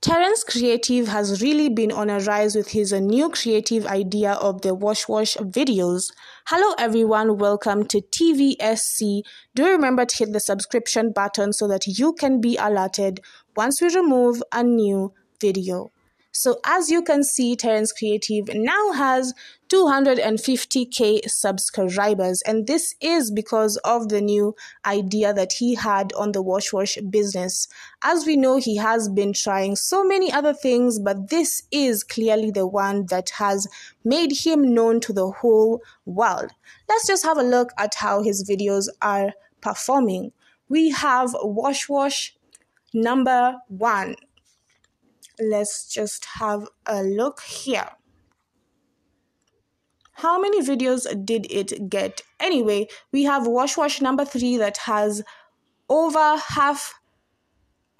Terence Creative has really been on a rise with his new creative idea of the Wash Wash videos. Hello everyone, welcome to TVSC. Do remember to hit the subscription button so that you can be alerted once we remove a new video. So as you can see, Terence Creative now has 250k subscribers and this is because of the new idea that he had on the wash wash business as we know he has been trying so many other things but this is clearly the one that has made him known to the whole world let's just have a look at how his videos are performing we have wash wash number 1 let's just have a look here how many videos did it get anyway we have wash wash number three that has over half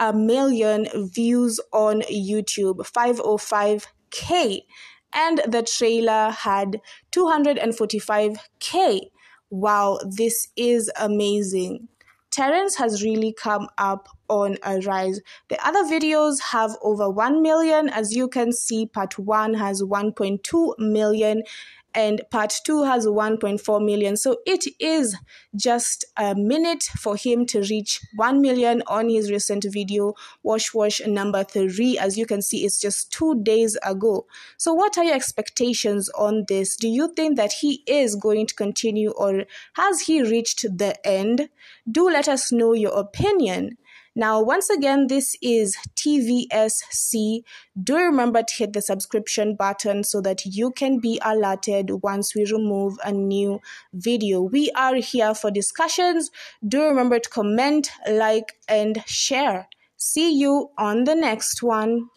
a million views on youtube 505k and the trailer had 245k wow this is amazing Terence has really come up on a rise. The other videos have over 1 million. As you can see, part 1 has 1.2 million and part two has 1.4 million. So it is just a minute for him to reach 1 million on his recent video, Wash Wash number three. As you can see, it's just two days ago. So, what are your expectations on this? Do you think that he is going to continue or has he reached the end? Do let us know your opinion. Now, once again, this is TVSC. Do remember to hit the subscription button so that you can be alerted once we remove a new video. We are here for discussions. Do remember to comment, like, and share. See you on the next one.